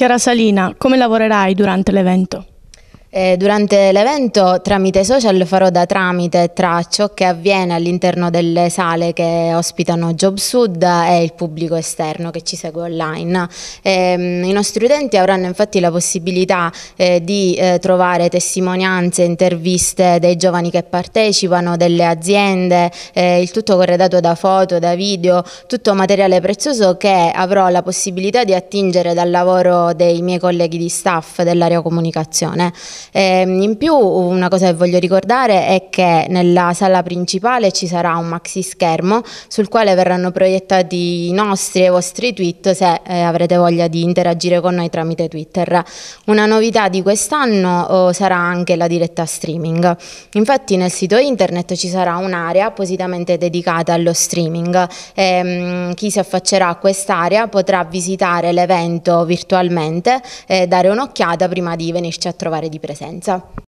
Chiara Salina, come lavorerai durante l'evento? Eh, durante l'evento tramite social farò da tramite tra ciò che avviene all'interno delle sale che ospitano JobSud e il pubblico esterno che ci segue online. Eh, I nostri utenti avranno infatti la possibilità eh, di eh, trovare testimonianze, interviste dei giovani che partecipano, delle aziende, eh, il tutto corredato da foto, da video, tutto materiale prezioso che avrò la possibilità di attingere dal lavoro dei miei colleghi di staff dell'area comunicazione. E ehm, in più una cosa che voglio ricordare è che nella sala principale ci sarà un maxi schermo sul quale verranno proiettati i nostri e i vostri tweet se eh, avrete voglia di interagire con noi tramite Twitter. Una novità di quest'anno oh, sarà anche la diretta streaming. Infatti nel sito internet ci sarà un'area appositamente dedicata allo streaming. E, ehm, chi si affaccerà a quest'area potrà visitare l'evento virtualmente e dare un'occhiata prima di venirci a trovare di presenza presenza